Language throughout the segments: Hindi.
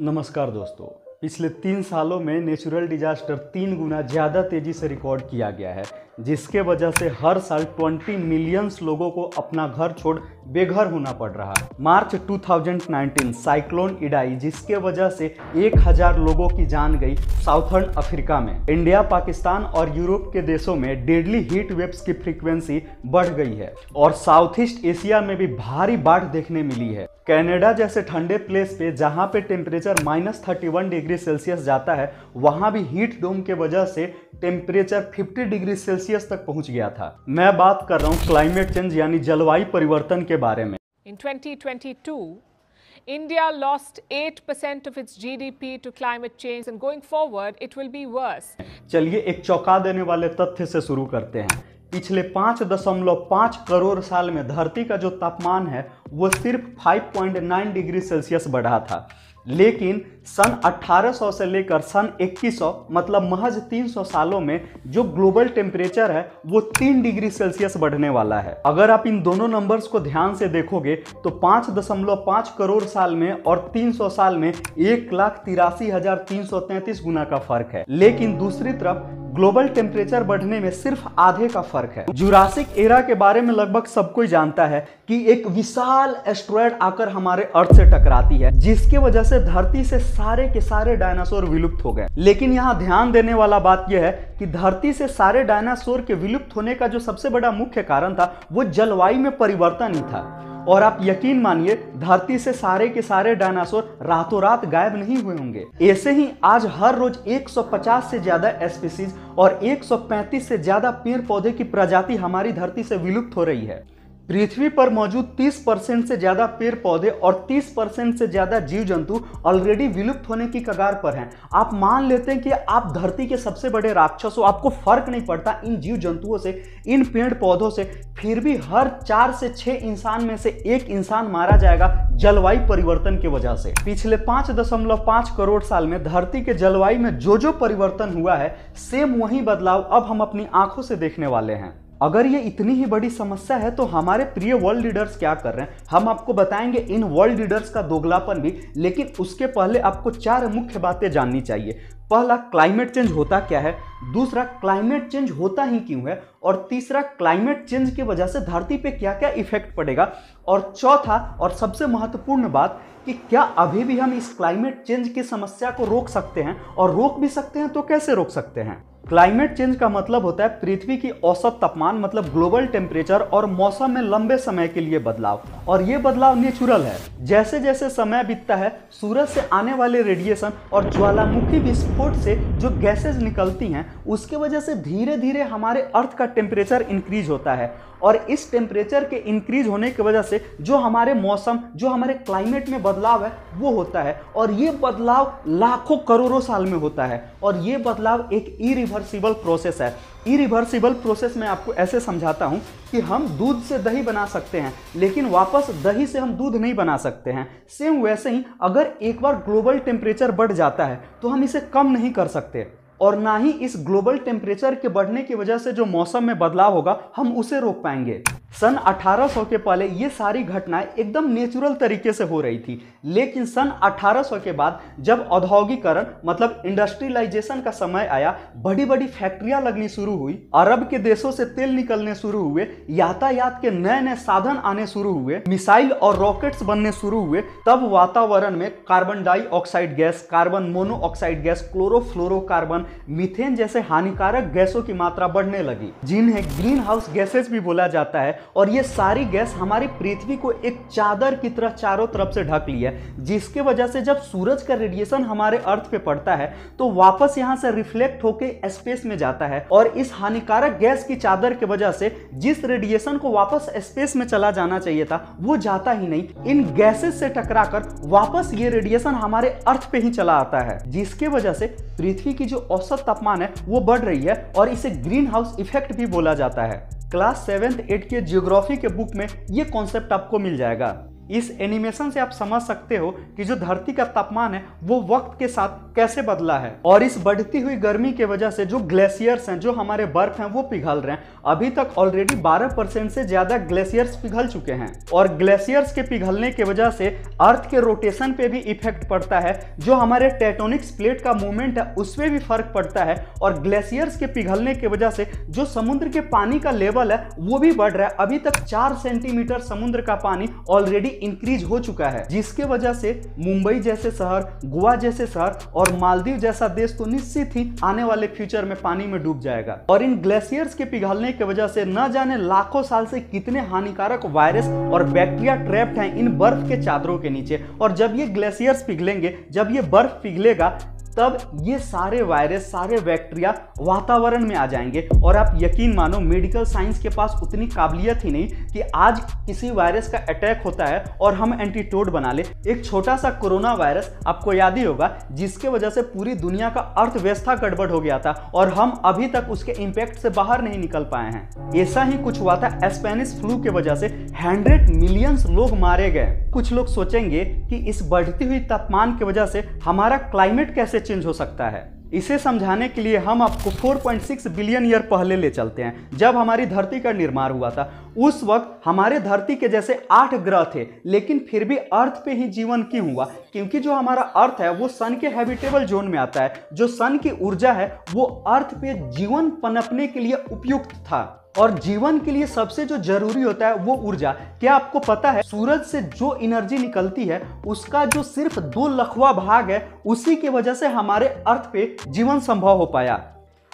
नमस्कार दोस्तों पिछले तीन सालों में नेचुरल डिजास्टर तीन गुना ज़्यादा तेज़ी से रिकॉर्ड किया गया है जिसके वजह से हर साल 20 मिलियंस लोगों को अपना घर छोड़ बेघर होना पड़ रहा है मार्च 2019 साइक्लोन इडाई जिसके वजह से 1000 लोगों की जान गई साउथर्न अफ्रीका में इंडिया पाकिस्तान और यूरोप के देशों में डेडली हीट वेव्स की फ्रीक्वेंसी बढ़ गई है और साउथ ईस्ट एशिया में भी भारी बाढ़ देखने मिली है कैनेडा जैसे ठंडे प्लेस पे जहाँ पे temperature minus degree degree Celsius जाता है वहाँ भी हीट डोम के वजह से टेम्परेचर 50 डिग्री सेल्सियस तक पहुँच गया था मैं बात कर रहा हूँ क्लाइमेट चेंज यानी जलवायु परिवर्तन के बारे में in 2022 India lost 8% of its GDP to climate change and going forward it will be worse चलिए एक चौंका देने वाले तथ्य से शुरू करते हैं पिछले पाँच दशमलव पाँच करोड़ साल में धरती का जो तापमान है वो सिर्फ 5.9 डिग्री सेल्सियस बढ़ा था लेकिन सन 1800 से लेकर सन 2100 मतलब महज 300 सालों में जो ग्लोबल टेम्परेचर है वो तीन डिग्री सेल्सियस बढ़ने वाला है अगर आप इन दोनों नंबर्स को ध्यान से देखोगे तो 5.5 करोड़ साल में और 300 साल में एक लाख तिरासी हजार तीन सौ तैतीस गुना का फर्क है लेकिन दूसरी तरफ ग्लोबल टेम्परेचर बढ़ने में सिर्फ आधे का फर्क है जुरासिक एरा के बारे में लगभग सब कोई जानता है कि एक विशाल एस्ट्रॉयड आकर हमारे अर्थ से टकराती है जिसके वजह से धरती से सारे के सारे डायनासोर विलुप्त हो गए लेकिन यहाँ ध्यान देने वाला बात यह है कि धरती से सारे डायनासोर के विलुप्त होने का जो सबसे बड़ा मुख्य कारण था वो जलवायु में परिवर्तन ही था और आप यकीन मानिए धरती से सारे के सारे डायनासोर रातों रात गायब नहीं हुए होंगे ऐसे ही आज हर रोज 150 से ज्यादा स्पीसीज और 135 से ज्यादा पेड़ पौधे की प्रजाति हमारी धरती से विलुप्त हो रही है पृथ्वी पर मौजूद 30 परसेंट से ज़्यादा पेड़ पौधे और 30 परसेंट से ज़्यादा जीव जंतु ऑलरेडी विलुप्त होने की कगार पर हैं आप मान लेते हैं कि आप धरती के सबसे बड़े राक्षस हो आपको फर्क नहीं पड़ता इन जीव जंतुओं से इन पेड़ पौधों से फिर भी हर चार से छः इंसान में से एक इंसान मारा जाएगा जलवायु परिवर्तन की वजह से पिछले पाँच दशमलव पाँच करोड़ साल में धरती के जलवायु में जो जो परिवर्तन हुआ है सेम वही बदलाव अब हम अपनी आंखों से देखने वाले हैं अगर ये इतनी ही बड़ी समस्या है तो हमारे प्रिय वर्ल्ड लीडर्स क्या कर रहे हैं हम आपको बताएंगे इन वर्ल्ड लीडर्स का दोगलापन भी लेकिन उसके पहले आपको चार मुख्य बातें जाननी चाहिए पहला क्लाइमेट चेंज होता क्या है दूसरा क्लाइमेट चेंज होता ही क्यों है और तीसरा क्लाइमेट चेंज की वजह से धरती पे क्या क्या इफेक्ट पड़ेगा और चौथा और सबसे महत्वपूर्ण बात कि क्या अभी भी हम इस क्लाइमेट चेंज की समस्या को रोक सकते हैं और रोक भी सकते हैं तो कैसे रोक सकते हैं क्लाइमेट चेंज का मतलब होता है पृथ्वी की औसत तापमान मतलब ग्लोबल टेम्परेचर और मौसम में लंबे समय के लिए बदलाव और ये बदलाव नेचुरल है जैसे जैसे समय बीतता है सूरज से आने वाले रेडिएशन और ज्वालामुखी विस्फोट से जो गैसेज निकलती हैं उसके वजह से धीरे धीरे हमारे अर्थ का टेम्परेचर इंक्रीज होता है और इस टेम्परेचर के इंक्रीज होने की वजह से जो हमारे मौसम जो हमारे क्लाइमेट में बदलाव है वो होता है और ये बदलाव लाखों करोड़ों साल में होता है और ये बदलाव एक इरिवर्सिबल प्रोसेस है इरिवर्सिबल प्रोसेस में आपको ऐसे समझाता हूँ कि हम दूध से दही बना सकते हैं लेकिन वापस दही से हम दूध नहीं बना सकते हैं सेम वैसे ही अगर एक बार ग्लोबल टेम्परेचर बढ़ जाता है तो हम इसे कम नहीं कर सकते और ना ही इस ग्लोबल टेम्परेचर के बढ़ने की वजह से जो मौसम में बदलाव होगा हम उसे रोक पाएंगे सन 1800 के पहले ये सारी घटनाएं एकदम नेचुरल तरीके से हो रही थी लेकिन सन 1800 के बाद जब औद्योगिकरण मतलब इंडस्ट्रियलाइजेशन का समय आया बड़ी बड़ी फैक्ट्रियां लगनी शुरू हुई अरब के देशों से तेल निकलने शुरू हुए यातायात के नए नए साधन आने शुरू हुए मिसाइल और रॉकेट्स बनने शुरू हुए तब वातावरण में carbon dioxide gas carbon monoxide gas chlorofluorocarbon methane जैसे हानिकारक गैसों की मात्रा बढ़ने लगी जिन्हें ग्रीन हाउस गैसेज भी बोला जाता है और ये सारी गैस हमारी पृथ्वी को एक चादर की तरह चारों तरफ से ढक लिया है जिसके वजह से जब सूरज का रेडिएशन हमारे अर्थ पे पड़ता है तो वापस यहाँ से रिफ्लेक्ट होके स्पेस में जाता है और इस हानिकारक गैस की चादर की वजह से जिस रेडिएशन को वापस स्पेस में चला जाना चाहिए था वो जाता ही नहीं इन गैसेस से टकरा कर वापस ये रेडिएशन हमारे अर्थ पे ही चला आता है जिसके वजह से पृथ्वी की जो औसत तापमान है वो बढ़ रही है और इसे ग्रीन हाउस इफेक्ट भी बोला जाता है क्लास सेवेंथ एट के जियोग्राफी के बुक में ये कॉन्सेप्ट आपको मिल जाएगा इस एनिमेशन से आप समझ सकते हो कि जो धरती का तापमान है वो वक्त के साथ कैसे बदला है और इस बढ़ती हुई गर्मी के वजह से जो ग्लेशियर्स हैं जो हमारे बर्फ हैं वो पिघल रहे हैं अभी तक ऑलरेडी 12 परसेंट से ज्यादा ग्लेशियर्स पिघल चुके हैं और ग्लेशियर्स के पिघलने के वजह से अर्थ के रोटेशन पे भी इफेक्ट पड़ता है जो हमारे टेटोनिक्स प्लेट का मूवमेंट है उसमें भी फर्क पड़ता है और ग्लेशियर्स के पिघलने की वजह से जो समुद्र के पानी का लेवल है वो भी बढ़ रहा है अभी तक चार सेंटीमीटर समुद्र का पानी ऑलरेडी इंक्रीज हो चुका है जिसके वजह से मुंबई जैसे शहर गोवा जैसे शहर और मालदीव जैसा देश तो निश्चित ही आने वाले फ्यूचर में पानी में डूब जाएगा और इन ग्लेशियर्स के पिघलने की वजह से न जाने लाखों साल से कितने हानिकारक वायरस और बैक्टीरिया ट्रैप्ड हैं इन बर्फ के चादरों के नीचे और जब ये ग्लेशियर्स पिघलेंगे जब ये बर्फ पिघलेगा तब ये सारे वायरस सारे बैक्टीरिया वातावरण में आ जाएंगे और आप यकीन मानो मेडिकल साइंस के पास उतनी काबिलियत ही नहीं कि आज किसी वायरस का अटैक होता है और हम एंटीटोड बना ले एक छोटा सा कोरोना वायरस आपको याद ही होगा जिसके वजह से पूरी दुनिया का अर्थव्यवस्था गड़बड़ हो गया था और हम अभी तक उसके इम्पैक्ट से बाहर नहीं निकल पाए हैं ऐसा ही कुछ हुआ था स्पेनिश फ्लू के वजह से हंड्रेड मिलियंस लोग मारे गए कुछ लोग सोचेंगे कि इस बढ़ती हुई तापमान की वजह से हमारा क्लाइमेट कैसे चेंज हो सकता है इसे समझाने के लिए हम आपको 4.6 बिलियन ईयर पहले ले चलते हैं जब हमारी धरती का निर्माण हुआ था उस वक्त हमारे धरती के जैसे आठ ग्रह थे लेकिन फिर भी अर्थ पे ही जीवन क्यों हुआ क्योंकि जो हमारा अर्थ है वो सन के हैबिटेबल जोन में आता है जो सन की ऊर्जा है वो अर्थ पे जीवन पनपने के लिए उपयुक्त था और जीवन के लिए सबसे जो जरूरी होता है वो ऊर्जा क्या आपको पता है सूरज से जो एनर्जी निकलती है उसका जो सिर्फ दो लखवा भाग है उसी की वजह से हमारे अर्थ पे जीवन संभव हो पाया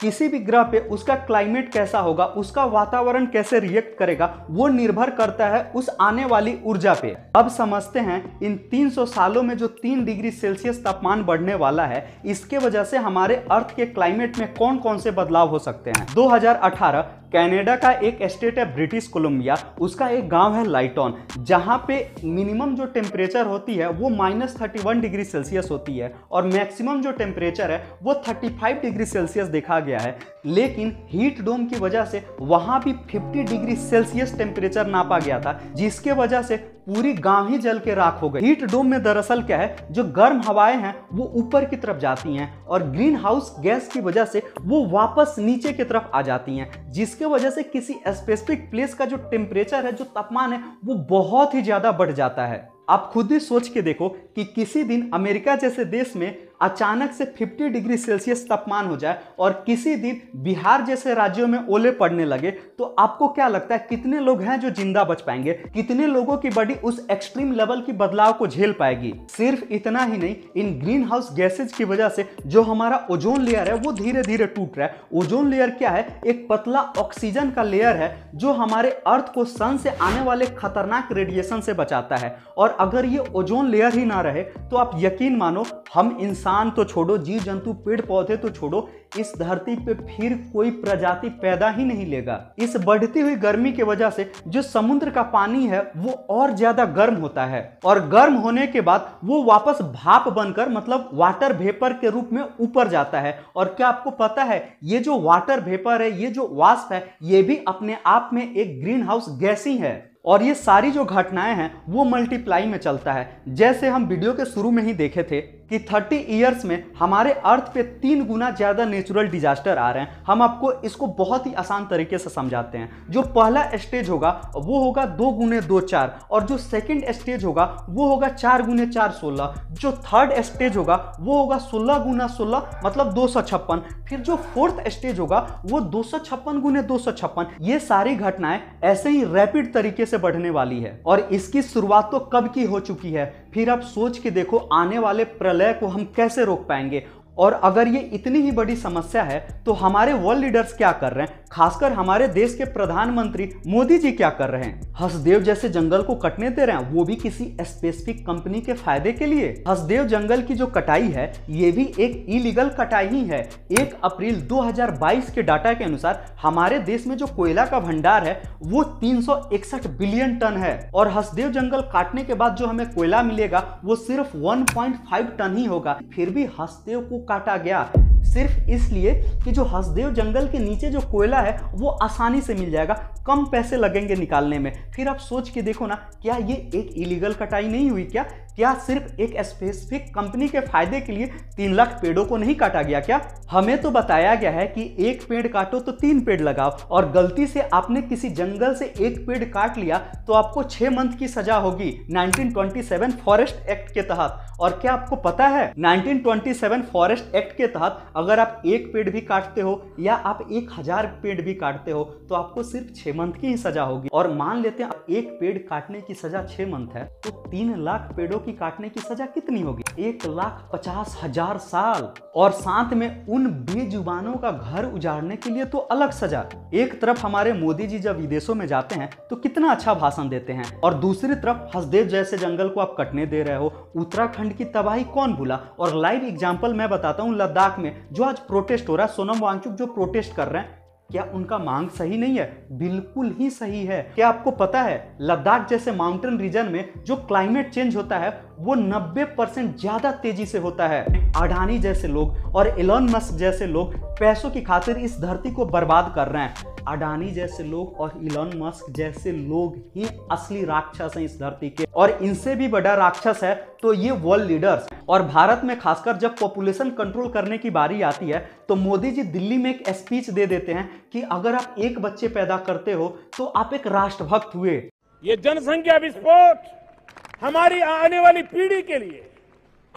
किसी भी ग्रह पे उसका क्लाइमेट कैसा होगा उसका वातावरण कैसे रिएक्ट करेगा वो निर्भर करता है उस आने वाली ऊर्जा पे अब समझते हैं इन 300 सालों में जो 3 डिग्री सेल्सियस तापमान बढ़ने वाला है इसके वजह से हमारे अर्थ के क्लाइमेट में कौन कौन से बदलाव हो सकते हैं 2018 कनाडा का एक स्टेट है ब्रिटिश कोलंबिया उसका एक गांव है लाइटॉन जहां पे मिनिमम जो टेम्परेचर होती है वो minus thirty one degree Celsius होती है और मैक्सिमम जो टेम्परेचर है वो थर्टी फाइव डिग्री सेल्सियस देखा गया है लेकिन हीट डोम की वजह से वहां भी 50 डिग्री सेल्सियस टेम्परेचर नापा गया था जिसके वजह से पूरी गांव ही जल के राख हो गई हीट डोम में दरअसल क्या है जो गर्म हवाएं हैं वो ऊपर की तरफ जाती हैं और ग्रीन हाउस गैस की वजह से वो वापस नीचे की तरफ आ जाती हैं जिसके वजह से किसी स्पेसिफिक प्लेस का जो टेम्परेचर है जो तापमान है वो बहुत ही ज़्यादा बढ़ जाता है आप खुद ही सोच के देखो कि किसी दिन अमेरिका जैसे देश में अचानक से 50 डिग्री सेल्सियस तापमान हो जाए और किसी दिन बिहार जैसे राज्यों में ओले पड़ने लगे तो आपको क्या लगता है कितने लोग हैं जो जिंदा बच पाएंगे कितने लोगों की बॉडी उस एक्सट्रीम लेवल की बदलाव को झेल पाएगी सिर्फ इतना ही नहीं इन ग्रीन हाउस गैसेज की वजह से जो हमारा ओजोन लेयर है वो धीरे धीरे टूट रहा है ओजोन लेयर क्या है एक पतला ऑक्सीजन का लेयर है जो हमारे अर्थ को सन से आने वाले खतरनाक रेडिएशन से बचाता है और अगर ये ओजोन लेयर ही ना रहे तो आप यकीन मानो हम इंसान इंसान तो छोड़ो जीव जंतु पेड़ पौधे तो छोड़ो इस धरती पे फिर कोई प्रजाति पैदा ही नहीं लेगा इस बढ़ती हुई गर्मी की वजह से जो समुद्र का पानी है वो और ज्यादा गर्म होता है और गर्म होने के बाद वो वापस भाप बनकर मतलब वाटर भेपर के रूप में ऊपर जाता है और क्या आपको पता है ये जो वाटर भेपर है ये जो वास्प है ये भी अपने आप में एक ग्रीन हाउस गैस ही है और ये सारी जो घटनाएं हैं वो मल्टीप्लाई में चलता है जैसे हम वीडियो के शुरू में ही देखे थे कि 30 ईयर्स में हमारे अर्थ पे तीन गुना ज़्यादा नेचुरल डिजास्टर आ रहे हैं हम आपको इसको बहुत ही आसान तरीके से समझाते हैं जो पहला स्टेज होगा वो होगा दो गुने दो चार और जो सेकंड स्टेज होगा वो होगा चार गुने चार सोलह जो थर्ड स्टेज होगा वो होगा सोलह गुना सोलह मतलब दो सौ छप्पन फिर जो फोर्थ स्टेज होगा वो दो सौ छप्पन गुने दो सौ छप्पन ये सारी घटनाएं ऐसे ही रैपिड तरीके से बढ़ने वाली है और इसकी शुरुआत तो कब की हो चुकी है फिर आप सोच के देखो आने वाले प्रल प्रलय को हम कैसे रोक पाएंगे और अगर ये इतनी ही बड़ी समस्या है तो हमारे वर्ल्ड लीडर्स क्या कर रहे हैं खासकर हमारे देश के प्रधानमंत्री मोदी जी क्या कर रहे हैं हसदेव जैसे जंगल को कटने दे रहे हैं वो भी किसी स्पेसिफिक कंपनी के फायदे के लिए हसदेव जंगल की जो कटाई है ये भी एक इलीगल कटाई ही है एक अप्रैल 2022 के डाटा के अनुसार हमारे देश में जो कोयला का भंडार है वो तीन बिलियन टन है और हसदेव जंगल काटने के बाद जो हमें कोयला मिलेगा वो सिर्फ वन टन ही होगा फिर भी हसदेव को काटा गया सिर्फ इसलिए कि जो हसदेव जंगल के नीचे जो कोयला फायदा है वो आसानी से मिल जाएगा कम पैसे लगेंगे निकालने में फिर आप सोच के देखो ना क्या ये एक इलीगल कटाई नहीं हुई क्या क्या सिर्फ एक स्पेसिफिक कंपनी के फायदे के लिए तीन लाख पेड़ों को नहीं काटा गया क्या हमें तो बताया गया है कि एक पेड़ काटो तो तीन पेड़ लगाओ और गलती से आपने किसी जंगल से एक पेड़ काट लिया तो आपको छह मंथ की सजा होगी 1927 फॉरेस्ट एक्ट के तहत और क्या आपको पता है 1927 फॉरेस्ट एक्ट के तहत अगर आप एक पेड़ भी काटते हो या आप एक हजार पेड़ पेड़ भी काटते हो तो आपको सिर्फ छह मंथ की ही सजा होगी और मान लेते हैं एक पेड़ काटने की सजा छह मंथ है तो तीन लाख पेड़ों की काटने की सजा कितनी होगी एक लाख पचास हजार साल और साथ में उन बेजुबानों का घर उजाड़ने के लिए तो अलग सजा एक तरफ हमारे मोदी जी जब विदेशों में जाते हैं तो कितना अच्छा भाषण देते हैं और दूसरी तरफ हसदेव जैसे जंगल को आप कटने दे रहे हो उत्तराखंड की तबाही कौन भूला और लाइव एग्जाम्पल मैं बताता हूँ लद्दाख में जो आज प्रोटेस्ट हो रहा है सोनम वांगचुक जो प्रोटेस्ट कर रहे हैं क्या उनका मांग सही नहीं है बिल्कुल ही सही है क्या आपको पता है लद्दाख जैसे माउंटेन रीजन में जो क्लाइमेट चेंज होता है वो 90 परसेंट ज्यादा तेजी से होता है अडानी जैसे लोग और एलोन मस्क जैसे लोग पैसों की खातिर इस धरती को बर्बाद कर रहे हैं अडानी जैसे लोग और इलॉन मस्क जैसे लोग ही असली राक्षस हैं इस धरती के और इनसे भी बड़ा राक्षस है तो ये वर्ल्ड लीडर्स और भारत में खासकर जब पॉपुलेशन कंट्रोल करने की बारी आती है तो मोदी जी दिल्ली में एक स्पीच दे देते हैं कि अगर आप एक बच्चे पैदा करते हो तो आप एक राष्ट्रभक्त हुए ये जनसंख्या विस्फोट हमारी आने वाली पीढ़ी के लिए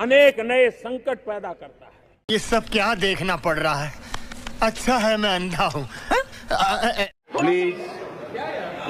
अनेक नए संकट पैदा करता है ये सब क्या देखना पड़ रहा है अच्छा है मैं अंधा हूँ हाँ? प्लीज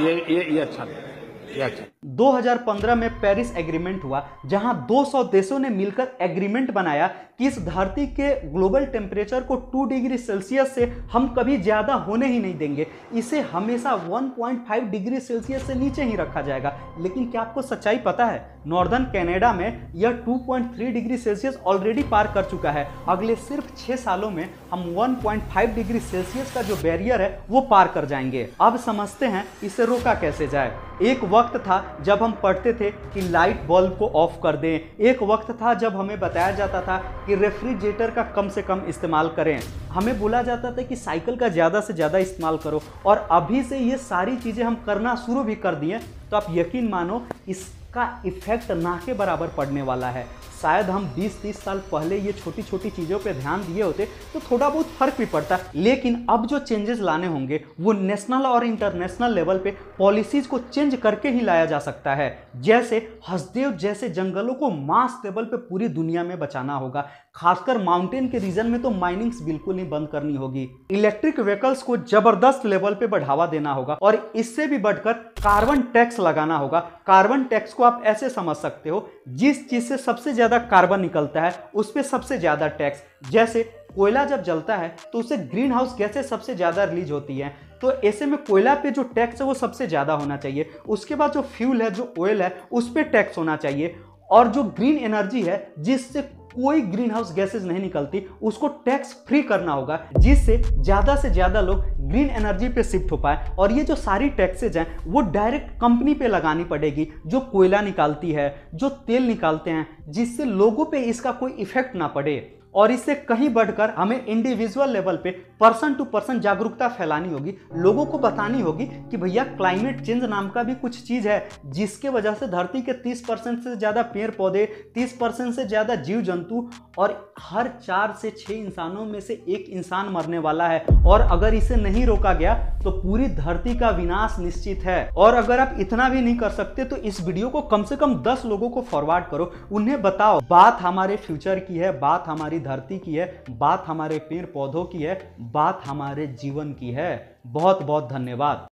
ये ये ये अच्छा नहीं 2015 में पेरिस एग्रीमेंट हुआ जहां 200 देशों ने मिलकर एग्रीमेंट बनाया कि इस धरती के ग्लोबल टेम्परेचर को 2 डिग्री सेल्सियस से हम कभी ज़्यादा होने ही नहीं देंगे इसे हमेशा 1.5 डिग्री सेल्सियस से नीचे ही रखा जाएगा लेकिन क्या आपको सच्चाई पता है नॉर्दर्न कनाडा में यह 2.3 डिग्री सेल्सियस ऑलरेडी पार कर चुका है अगले सिर्फ छह सालों में हम 1.5 डिग्री सेल्सियस का जो बैरियर है वो पार कर जाएंगे अब समझते हैं इसे रोका कैसे जाए एक वक्त वक्त था जब हम पढ़ते थे कि लाइट बल्ब को ऑफ कर दें एक वक्त था जब हमें बताया जाता था कि रेफ्रिजरेटर का कम से कम इस्तेमाल करें हमें बोला जाता था कि साइकिल का ज़्यादा से ज़्यादा इस्तेमाल करो और अभी से ये सारी चीज़ें हम करना शुरू भी कर दिए तो आप यकीन मानो इस का इफेक्ट ना के बराबर पड़ने वाला है शायद हम 20-30 साल पहले ये छोटी छोटी चीज़ों पे ध्यान दिए होते तो थोड़ा बहुत फर्क भी पड़ता लेकिन अब जो चेंजेस लाने होंगे वो नेशनल और इंटरनेशनल लेवल पे पॉलिसीज को चेंज करके ही लाया जा सकता है जैसे हसदेव जैसे जंगलों को मास लेवल पे पूरी दुनिया में बचाना होगा खासकर माउंटेन के रीजन में तो माइनिंग्स बिल्कुल नहीं बंद करनी होगी इलेक्ट्रिक व्हीकल्स को जबरदस्त लेवल पे बढ़ावा देना होगा और इससे भी बढ़कर कार्बन टैक्स लगाना होगा कार्बन टैक्स को आप ऐसे समझ सकते हो जिस चीज से सबसे ज्यादा कार्बन निकलता है उस पर सबसे ज्यादा टैक्स जैसे कोयला जब जलता है तो उसे ग्रीन हाउस गैसे सबसे ज़्यादा रिलीज होती है तो ऐसे में कोयला पे जो टैक्स है वो सबसे ज़्यादा होना चाहिए उसके बाद जो फ्यूल है जो ऑयल है उस पर टैक्स होना चाहिए और जो ग्रीन एनर्जी है जिससे कोई ग्रीन हाउस गैसेज नहीं निकलती उसको टैक्स फ्री करना होगा जिससे ज़्यादा से ज़्यादा लोग ग्रीन एनर्जी पे शिफ्ट हो पाए और ये जो सारी टैक्सेज हैं वो डायरेक्ट कंपनी पे लगानी पड़ेगी जो कोयला निकालती है जो तेल निकालते हैं जिससे लोगों पे इसका कोई इफेक्ट ना पड़े और इससे कहीं बढ़कर हमें इंडिविजुअल लेवल पे पर्सन टू पर्सन जागरूकता फैलानी होगी लोगों को बतानी होगी कि भैया क्लाइमेट चेंज नाम का भी कुछ चीज़ है जिसके वजह से धरती के 30 परसेंट से ज़्यादा पेड़ पौधे 30 परसेंट से ज़्यादा जीव जंतु और हर चार से छः इंसानों में से एक इंसान मरने वाला है और अगर इसे नहीं रोका गया तो पूरी धरती का विनाश निश्चित है और अगर आप इतना भी नहीं कर सकते तो इस वीडियो को कम से कम दस लोगों को फॉरवर्ड करो उन्हें बताओ बात हमारे फ्यूचर की है बात हमारी धरती की है बात हमारे पेड़ पौधों की है बात हमारे जीवन की है बहुत बहुत धन्यवाद